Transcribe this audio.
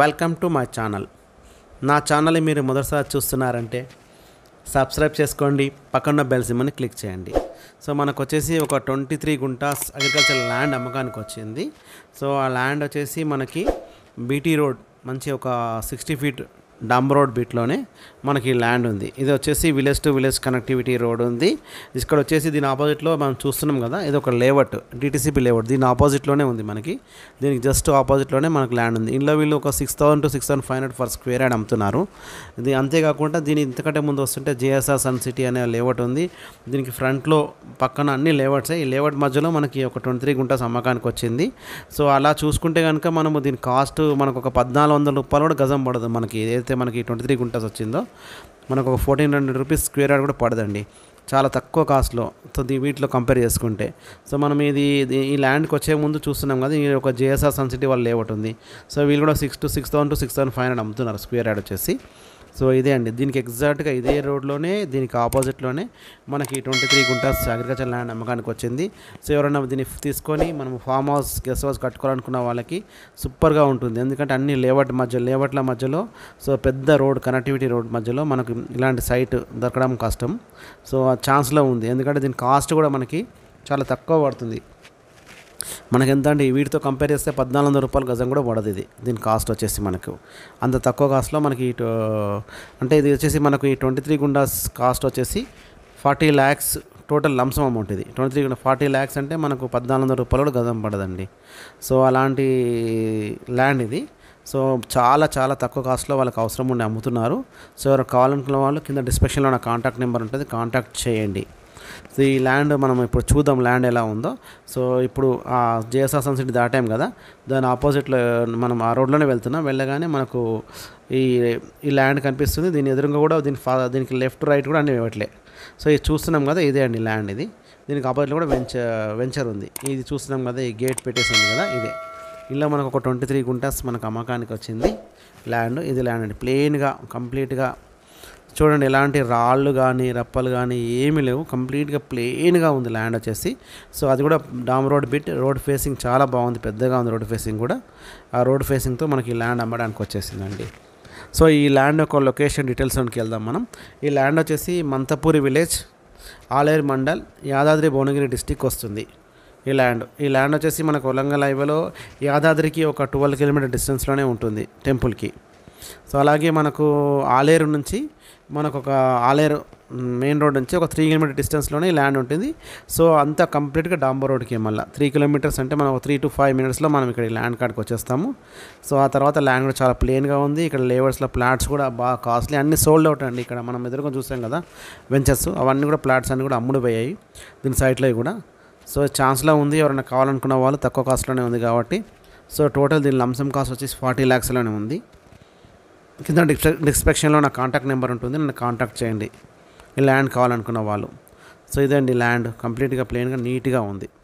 welcome to my channel నా ఛానల్ని మీరు మొదటిసారి చూస్తున్నారంటే సబ్స్క్రైబ్ చేసుకోండి పక్కన బెల్ సిమ్మని క్లిక్ చేయండి సో మనకు వచ్చేసి ఒక twenty three guntas agriculture land అమ్మకానికి వచ్చింది సో ఆ ల్యాండ్ వచ్చేసి మనకి బీటీ రోడ్ మంచి ఒక సిక్స్టీ ఫీట్ డమ్ రోడ్ బీట్లోనే మనకి ల్యాండ్ ఉంది ఇది వచ్చేసి village to village connectivity road ఉంది ఇక్కడ వచ్చేసి దీని ఆపోజిట్లో మనం చూస్తున్నాం కదా ఇది ఒక లేవట్ డిటీసీపీ లేవట్ దీని ఆపోజిట్లోనే ఉంది మనకి దీనికి జస్ట్ ఆపోజిట్లోనే మనకు ల్యాండ్ ఉంది ఇందులో వీళ్ళు ఒక six thousand to six thousand five hundred for square yard అమ్ముతున్నారు ఇది అంతేకాకుండా దీని ఇంతకంటే ముందు వస్తుంటే జేఎస్ఆర్ సన్ సిటీ అనే లేవట్ ఉంది దీనికి ఫ్రంట్లో పక్కన అన్ని లేవట్స్ ఈ లేవట్ మధ్యలో మనకి ఒక ట్వంటీ త్రీ గుంటా సమ్మకానికి వచ్చింది సో అలా చూసుకుంటే కనుక మనము దీని కాస్ట్ మనకు ఒక పద్నాలుగు వందల రూపాయలు కూడా గజం పడదు మనకి ఏదైతే మనకి ట్వంటీ త్రీ గుంటాస్ వచ్చిందో మనకు ఒక fourteen hundred rupees square yard కూడా పడదండి చాలా తక్కువ కాస్ట్లో వీటిలో కంపేర్ చేసుకుంటే సో మనం ఇది ఈ ల్యాండ్కి వచ్చే ముందు చూస్తున్నాం కదా ఈ ఒక జేఎస్ఆర్ సన్సిటీ వాళ్ళు లేవట్ ఉంది సో వీళ్ళు కూడా six to six thousand to six thousand five hundred అమ్ముతున్నారు స్క్వేర్ యార్డ్ వచ్చేసి సో ఇదే అండి దీనికి ఎగ్జాక్ట్గా ఇదే రోడ్లోనే దీనికి ఆపోజిట్లోనే మనకి twenty three guntas agriculture land అమ్మకానికి వచ్చింది సో ఎవరైనా దీన్ని తీసుకొని మనం ఫామ్ హౌస్ గెస్ట్ హౌస్ కట్టుకోవాలనుకున్న వాళ్ళకి సూపర్గా ఉంటుంది ఎందుకంటే అన్ని లేవట్ మధ్య లేవట్ల మధ్యలో సో పెద్ద రోడ్ కనెక్టివిటీ రోడ్ మధ్యలో మనకు ఇలాంటి సైట్ దొరకడం కష్టం సో ఆ ఛాన్స్లో ఉంది ఎందుకంటే దీని కాస్ట్ కూడా మనకి చాలా తక్కువ పడుతుంది మనకి ఎంత అంటే వీటితో కంపేర్ చేస్తే పద్నాలుగు వందల రూపాయలు గజం కూడా పడదు ఇది దీని కాస్ట్ వచ్చేసి మనకు అంత తక్కువ కాస్ట్లో మనకి అంటే ఇది వచ్చేసి మనకు ఈ ట్వంటీ త్రీ గుండాస్ కాస్ట్ వచ్చేసి forty lakhs total lumpsum amount ఇది ట్వంటీ త్రీ ఫార్టీ ల్యాక్స్ అంటే మనకు పద్నాలుగు వందల రూపాయలు కూడా గజం పడదండి సో అలాంటి ల్యాండ్ ఇది సో చాలా చాలా తక్కువ కాస్ట్లో వాళ్ళకి అవసరం ఉండి అమ్ముతున్నారు సో ఎవరు కావాలనుకున్న వాళ్ళు కింద డిస్క్రిప్షన్లో నా కాంటాక్ట్ నెంబర్ ఉంటుంది కాంటాక్ట్ చేయండి సో ఈ ల్యాండ్ మనం ఇప్పుడు చూద్దాం ల్యాండ్ ఎలా ఉందో సో ఇప్పుడు ఆ జేఎస్ఆర్ సన్సిటీ దాటాం కదా దాని ఆపోజిట్లో మనం ఆ రోడ్లోనే వెళ్తున్నాం వెళ్ళగానే మనకు ఈ ఈ ల్యాండ్ కనిపిస్తుంది దీని ఎదురుగా కూడా దీని దీనికి లెఫ్ట్ రైట్ కూడా అన్నీ ఇవ్వట్లే సో ఇది చూస్తున్నాం కదా ఇదే అండి ల్యాండ్ ఇది దీనికి ఆపోజిట్లో కూడా వెంచర్ వెంచర్ ఉంది ఇది చూస్తున్నాం కదా ఈ గేట్ పెట్టేసి ఉంది కదా ఇదే ఇలా మనకు ఒక ట్వంటీ త్రీ గుంటాస్ మనకు అమ్మకానికి వచ్చింది ల్యాండ్ ఇది ల్యాండ్ అండి ప్లెయిన్గా కంప్లీట్గా చూడండి ఎలాంటి రాళ్ళు కానీ రప్పలు కానీ ఏమీ లేవు కంప్లీట్గా ప్లెయిన్గా ఉంది ల్యాండ్ వచ్చేసి సో అది కూడా డామ్ రోడ్ బిట్ రోడ్ ఫేసింగ్ చాలా బాగుంది పెద్దగా ఉంది రోడ్ ఫేసింగ్ కూడా ఆ రోడ్ ఫేసింగ్తో మనకి ల్యాండ్ అమ్మడానికి వచ్చేసిందండి సో ఈ ల్యాండ్ యొక్క లొకేషన్ డీటెయిల్స్లోకి వెళ్దాం మనం ఈ ల్యాండ్ వచ్చేసి మంతపూరి విలేజ్ ఆలేరు మండల్ యాదాద్రి భువనగిరి డిస్టిక్ వస్తుంది ఈ ల్యాండ్ ఈ ల్యాండ్ వచ్చేసి మనకు ఉల్లంగల్ హైవేలో యాదాద్రికి ఒక ట్వెల్వ్ కిలోమీటర్ డిస్టెన్స్లోనే ఉంటుంది టెంపుల్కి సో అలాగే మనకు ఆలేరు నుంచి మనకు ఒక ఆలేరు మెయిన్ రోడ్ నుంచి ఒక త్రీ కిలోమీటర్ డిస్టెన్స్లోనే ల్యాండ్ ఉంటుంది సో అంతా కంప్లీట్గా డాంబర్ రోడ్కి మళ్ళీ త్రీ కిలోమీటర్స్ అంటే మనం త్రీ టు ఫైవ్ మినిట్స్లో మనం ఇక్కడ ల్యాండ్ కార్డ్కి వచ్చేస్తాము సో ఆ తర్వాత ల్యాండ్ కూడా చాలా ప్లేన్గా ఉంది ఇక్కడ లేవర్స్లో ప్లాట్స్ కూడా బాగా కాస్ట్లీ అన్ని సోల్డ్ అవుట్ అండి ఇక్కడ మనం ఎదురుగా చూసాం కదా వెంచర్స్ అవన్నీ కూడా ప్లాట్స్ అన్నీ కూడా అమ్ముడు పోయాయి దీని సైట్లో కూడా సో ఛాన్స్లో ఉంది ఎవరైనా కావాలనుకున్న వాళ్ళు తక్కువ కాస్ట్లోనే ఉంది కాబట్టి సో టోటల్ దీని లంసం కాస్ట్ వచ్చేసి ఫార్టీ ల్యాక్స్లోనే ఉంది కింద డిస్క్రిప్షన్లో నా కాంటాక్ట్ నెంబర్ ఉంటుంది నన్ను కాంటాక్ట్ చేయండి ఈ ల్యాండ్ కావాలనుకున్న వాళ్ళు సో ఇదండి ల్యాండ్ కంప్లీట్గా ప్లెయిన్గా నీట్గా ఉంది